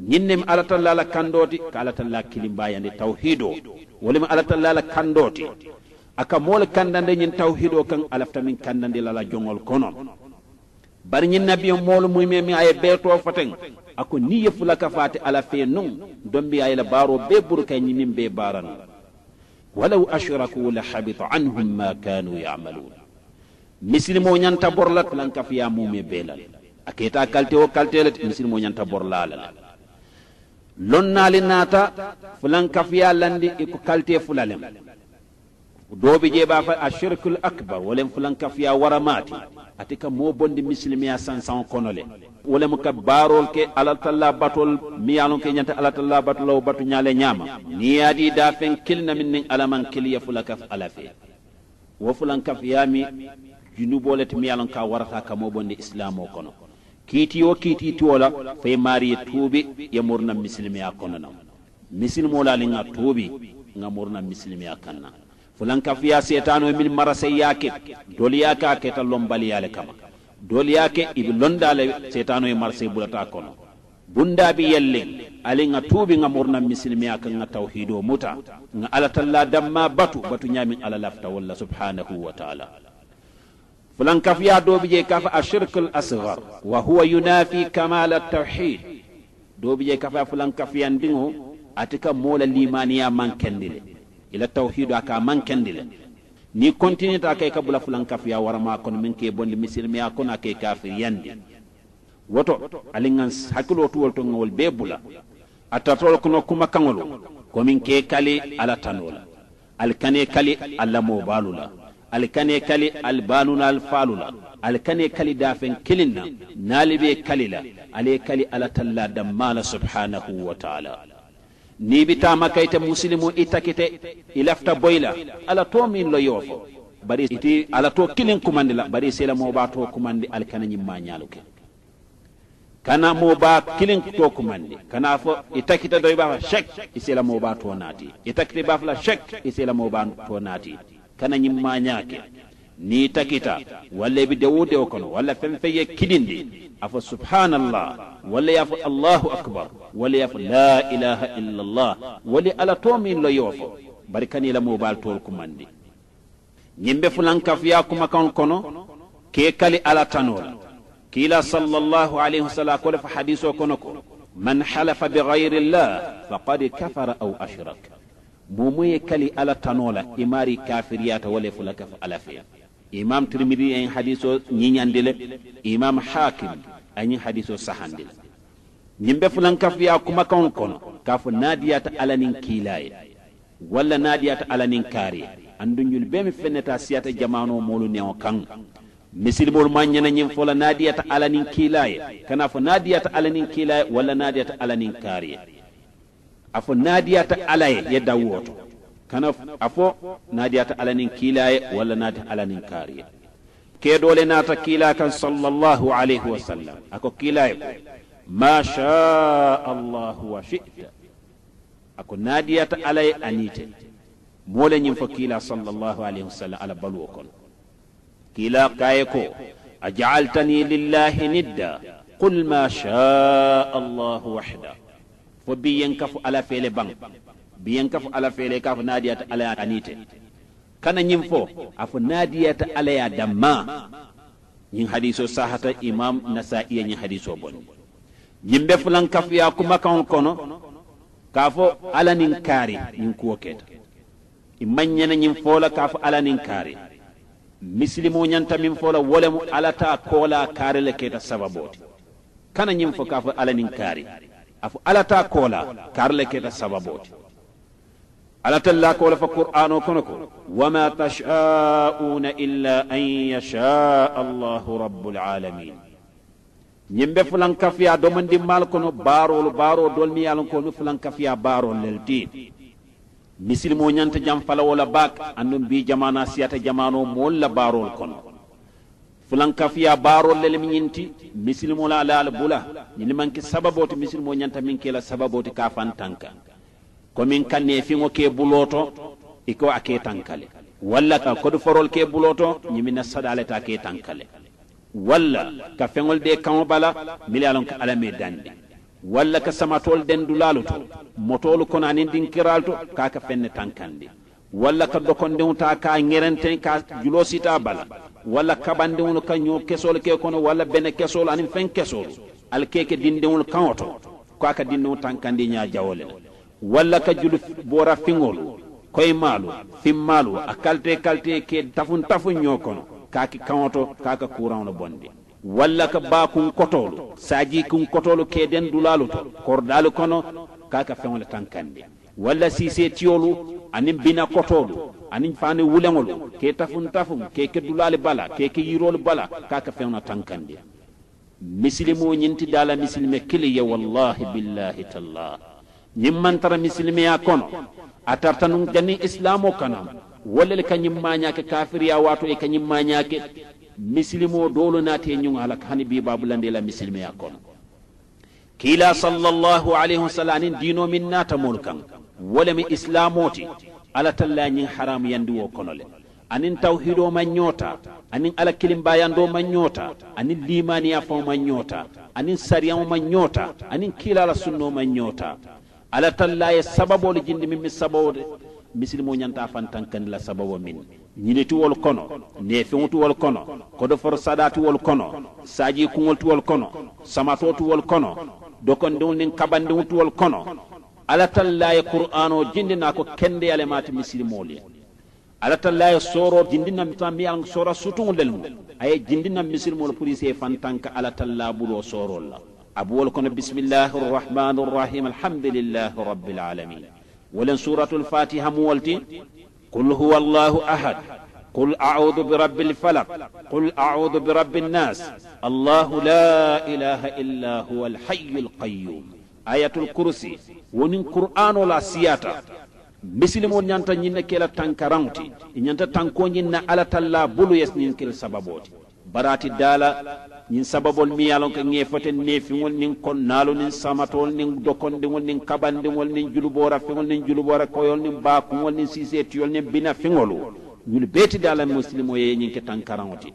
ñinnem ala talla la kandoti ka ala kilimbayandi kilimbayande tawhido mi ala talla la kandoti aka moole kandande ñin tawhido kan alafta min kandande lala jongol kono bari ñin nabiyo moolu muy memi aye beeto faten ako ni yefula ka faati ala fe nun dombi aye la baaro be buru kay ñinin be baran walaw ashraku la habita anhum ma kanu yamalun misilimo ñanta borla tulankafiya mume beelal aketa kalte o kaltelet misilimo ñanta borla alal lonnali naata fulankafiya landi i iko kalite fulalem doobi je ɓa fa ashirkul akbar wolen fulankafiya waramati ati ka moo bondi misilimiya sansaŋo kono le wo lemu ka baarol ke alatalla batol miyalon ke ñanta alatalla batolawo batu ñaale ñaama niyaadi da fen kilina min nin alaman fula fulakaf ala fe wo fulankafiyami le ti miyalon ka warata ka moo bondi islamo kono kiiti yo kiiti la fo ye maari ye tuubi ye muruna misilimeya kono na misilimo la aliŋ ŋa tuubi ŋa muruna misilimeya kaŋ na fulankafiya seetaanoo min maraseya ke doliya ke a keta lombaliya le kama doliya ke i be londa le setano ye marase bulata kono bunda bi yelleŋ ali ŋa tuubi ŋa muruna misilimeya ka ŋa tawhidoo muta ŋa alatalla damma batu batu ñaamiŋ ala lafita walla subhanahu wa taala fulan kaf ya do bi je kaf ashirkul asghar wa huwa yunafi kamal at-tauhid do bi je kaf fulan kaf yan dingo atika mola limaniya man kendile ila tauhid aka man kendile ni continue ta kai kabula fulan kaf ya warama kon min ke bondi misilmiya kon ake kafir yandi woto alingan hakilo to wolto ngol be bula atatol kuno kuma kangolo komin ke kali ala tanola alkane kali alla mobalula alikane kali albalu na alfalu la alikane kali dafen kilin na nalibe kali la ale kali ala talla damala subhanahu wa ta'ala ni bitama kayta muslimu itakite ilafta boyla ala to min lo yofo bari iti ala to kilin kumandi la bari sela mo ba to kumandi alikana nyimma nyaluke kana mo ba kilin to kumandi kana fo itakita do ba shek isela mo ba to nati itakite ba fla shek isela mo ba to nati kana ñimmañake ni takita walla ibi dewo dewo kono walla fen fen ye kidindi afo subhanallah walla yafo allahu akbar walla yafo la ilaha illallah wali ala to min lo yewo fo bari kani la mobal tol kumandi ñimbe fulankafuya kumakan kono ke kali ala tanola kila sallallahu alayhi wasallam kole fo hadiso kono ko man halafa bighayri llah faqad kafara aw ashraka momo ye kali ala tano la i maari kafiriyata wale fula kafa ala fe imam tirmidi ayin hadiso ñiñandi le imam hakim ayin hadiso sahandi le ñiŋ be fulan kafuya kumakaŋo kono k'a fo naadiyata ala niŋ kiila ye walla naadiyata ala niŋ kaariye ye anduŋ be mi feneta siyata jamano moolu newo kaŋ misilimoolu maŋ ñana ñiŋ fola naadiyata ala niŋ kiila ye kana fo naadiyata ala niŋ kiila ye walla naadiyata ala niŋ kaariye afo fo naadiyata ala ye ye dawuwo kana afo fo naadiyata ala nin kiila ye walla naati ala nin kaari ye kee doole naata kiila kan sallallahu alayhi wa sallam ako kiila ye ko ma shaa allahu wa shi'ta ako ko naadiyata ala ye aniite moo le fo kiila sallallahu alayhi wa sallam ala baluwo kono kiila kaye ko ajaaltani lillahi nidda qul ma shaa allahu wahda fo bi yen kafu ala fele bang yen kafu ala fele kafu nadiyata ala ya kanite kana ñin fo afo nadiyata ala ya damma ñin hadiso sahata imam nasa'iya ñin hadiso bonni ñin be fulan kafuya kumakaŋo kono k'a fo ala nin kaari ñin kuwo keta i maŋ ñene ñin fo la k'a fo ala nin kaari misilimo ñanta min fo la wolemu ala ta koola kaari le keta sababo ti kana ñin fo k'a fo ala nin kaari afu alata kola karle keta sababoti alata la kola fa qur'ano kono ko wama tasha'una illa an yasha allahu rabbul alamin ñimbe fulan kafiya domandi mal kono barol baro dolmi yalon ko no fulan kafiya barol lelti misilimo ñanta jam fala wala bak andum bi jamana siyata jamano mol la barol kono fulan kafiya baarol lel mi ñinti misilimola ala al bula ñini manke sababoti misilimo ñanta min kela sababoti ka fan tanka komin kanne fiŋo ke buloto iko a ke tankale walla ka kodu forol ke buloto ñimina sadale ta ke tankale walla ka feŋol de kaŋo bala mili alon ka ala me dandi walla ka samatol den dulalu to motolu kono anin dinkiralu to ka ka fenne tankandi walla ka dokondiŋo ta ka ŋerenten ka julo sita bala walla kabandiŋolu ka ñoo kesolu ke kono walla bene kesolu aniŋ feŋ kesoolu ali ke ke dindiŋolu kaŋo to ko a ka dindiŋo tankandi ñaa jawo le la walla ka julu boora fiŋolu koyimaalu fimmaalu a kalite kalite ke tafun tafun ñoo kono ka ki kaŋo to ka a ka kuraŋolu bondi walla ka baakun kotolu saaji kun kotolu ke den dulaalu to koridaalu kono ka a ka feŋo le tankandi walla siisee tiyolu ani bina kotolu ani fani wuleŋolu ke tafun tafun ke ke dulale bala ke ke yirolu bala ka ka feŋna tankandi misilimo ñinti dala misilime kili ye wallahi billahi tallah ñiŋ tara misilimeya kono a tartanun jani islamo kanam wallele ka nyaake kafir kafiriya wato e ka ñiŋ mañake misilimo dolu naate ñuŋ ala hani bi landela la ya kono kila sallallahu alaihi wasallam anin dino min nata mol kan wolemi islamoti ala talla ñin haram yandi wo kono le anin tawhido manyota anin ala kilim bayando manyota anin limani fo manyota anin sariyaŋo manyota anin kila la sunno manyota ala talla ye li jindi mimmi mi sabawo nyanta fan ñanta la sababo min wol kono wol kono kodoforo wol kono saji kuŋol wol kono wol kono dokondiŋol niŋ kabandiŋo tuwol kono alla talla ye qur'ano jindina ko kendeyale maati misilimoolu ye alla talla ye sooro jindina mi ye soora sutuŋo lelmu a ye jindina misilimoolu pour ise fantanka alla talla buloo soorol la abuwol kono bisimillahi rrahmani rrahim alhamdulillahi rabbil alamin wolen suratul fatiha muwol ti qul huwa allahu ahad قل أعوذ برب الفلق قل أعوذ برب الناس الله لا إله إلا هو الحي القيوم آية الكرسي ونن قرآن لا سياتة مسلم ونانتا نينك إلى تنكرانتي نينتا تنكون نينا على تلا بلو يسنين كل سببوت براتي دالا نين سببول ميالون كنيفتن نيفون نين كون نالو نين ساماتول نين دوكون دون نين كبان دون نين جلوبورا فين نين جلوبورا كويون نين باكون نين سيسيتيون نين بنا فين ولو ñul beeti dala muslimo ye ñiŋ ke tankaraŋo ti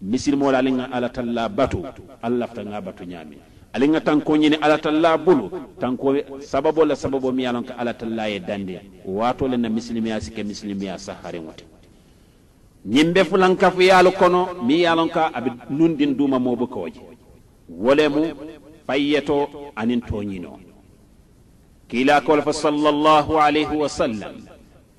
misilimoolu aliŋ ŋa alla talla batu alla lafita ŋa batu ñaami aliŋ ŋa tanko ñini ala talla bulu tanko sababo la sababo miŋ ye loŋ ka alla talla ye dandi waato le na misilimeya si ke misilimeya sahariŋo ti ñiŋ be fulankafuyalu kono miŋ ye loŋ ka a be nundin duuma moobu ko je wo le mu fayyeto aniŋ tooñino kiila kol fa sallallahu alayhi wa sallam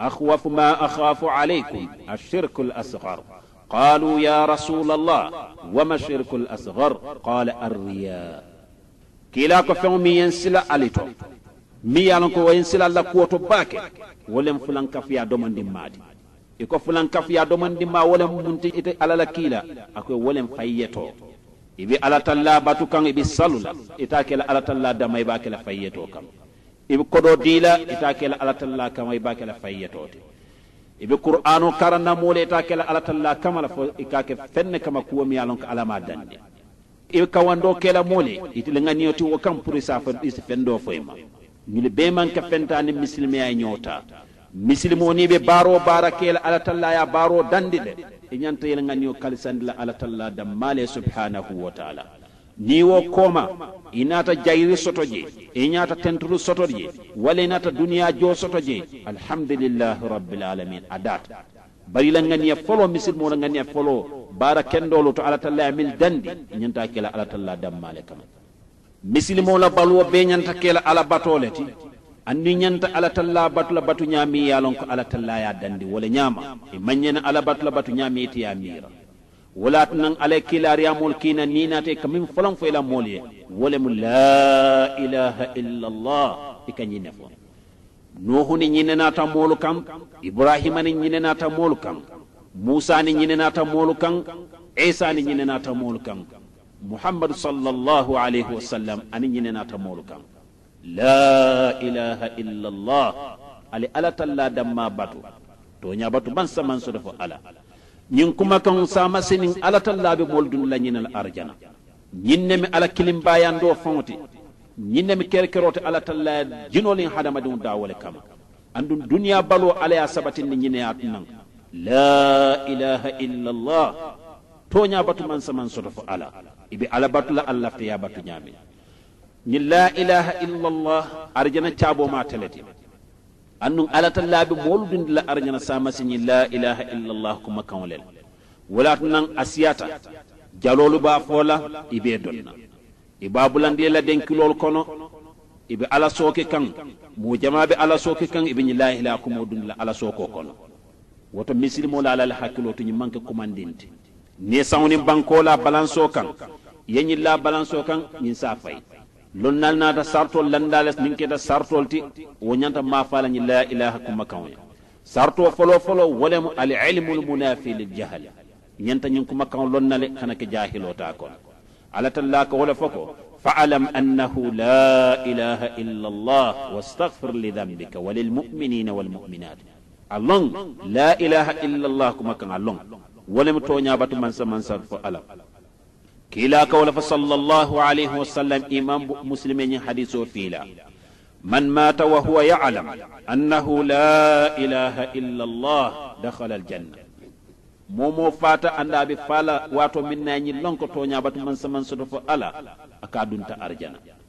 أخوف ما أخاف عليكم الشرك الأصغر قالوا يا رسول الله وما الشرك الأصغر قال الرياء كلا كفهم مي ينسل أليتو مي يالنك وينسل الله قوتو باك ولم فلان كفيا دومن دي مادي إكو فلان كفيا دومن دي ما ولم منتي إتي على لكيلا أكو ولم فايتو إبي على تلا باتو كان إبي سالو إتاكي على تلا دم إباكي لفايتو كان i be kodoo diila ita kela alatalla kama i be ke la fayyitoo te i be qur'ano karanna moo le ita kela alatalla kama la fo i ka ke fenne kama kuwo mi ye a lon ko alla maa dandi i be kawandoo ke la moo le ti wo kaŋ pour i fo i si feŋ doo fo i ma ñulu bee maŋ ke fenta ni misilimeya ye ñoo taa misilimo niŋ i be baaroo baara ke la alla talla ye a dandi de i ñanta yel le ŋaniyo kalisandi la alla talla dammaa subhanahu wa taala niwo koma inata jayri soto je iñata tentulu soto je walla inata dunia jo soto je alhamdulillahi rabbil alamin adat bari la ŋaniya folo misilimo la ŋaniya folo baara kendolu to alatalla ye mil dandi ñanta kela alatalla dammale kama mo la baluwo be ñanta kela ala batoleti le ti anni ñanta alatalla batu la batu nyami ye lon ko alatalla ye dandi wala nyama e manyena ala batu la batu nyami ti amira miira ولات نان عليك لا ريامول كينا نينا تيك من فلان فيلا مولي ولم لا اله الا الله تيك نينا فون نوح ني نينا ناتا مولو كام ابراهيم ني نينا موسى ني نينا عيسى ني نينا محمد صلى الله عليه وسلم ان نينا لا اله الا الله علي الا تلا دما باتو تو باتو بان سمان سو الله ñiŋ kumakaŋo saamase niŋ alla tallaa be moolu dunu la ñiŋ arjana ñiŋ ne mi alla kilimbayandoo faŋo ti ñiŋ ne mi kerekeroo ti alla tallaa jinoo liŋ hadamadiŋo daa wo kama anduŋ duniyaa baloo alla ye a sabatindi ñiŋ ne ye a tunaŋ la ilaha illallah tooñaa batu maŋ samaŋ soto fo alla i be batu la alla feyaa batu ñaamiŋ ñiŋ la ilaha illallah arjana chabo maa tele annun alata laabi moolu dundi la arjana samasiñi la ilaha illallah kuma kaŋo le la wolatu naŋ a siyata jaloolu be a fo la i be donna i be a bulandi la denkiloolu kono i be ala sooke kaŋ moo jamaa be ala sooke kaŋ i be ñiŋ laa ilaha kumoo dundi la ala sookoo kono woto misilimoolu ala la hakkiloo to ñiŋ maŋ ke kumandinti niŋ saŋo niŋ bankoo la balansoo kaŋ i ye ñiŋ laa balansoo kaŋ ñiŋ se a fayi lonnal naata sartol landales nin keta sartol ti wo ñanta mafala ñi la ilaha kuma kaŋo ye sarto folo folo wolemu al ilmu lmunafi liljahali ñanta ñin kuma kaŋo lonnale kana ke jahilota kono ala talla ka wole fo ko فاعلم أنه لا إله إلا الله واستغفر لذنبك وللمؤمنين والمؤمنات اللون لا إله إلا الله كما كان اللون ولم تونيا باتو منسى منسى فألم كلا كولا فصلى الله عليه وسلم إمام مسلمين يعني حديث فيلا من مات وهو يعلم أنه لا إله إلا الله دخل الجنة مومو فاتا أن أبي فالا واتو منا لنكو تونيا باتو من سمن صدفو ألا أكادون تأرجنا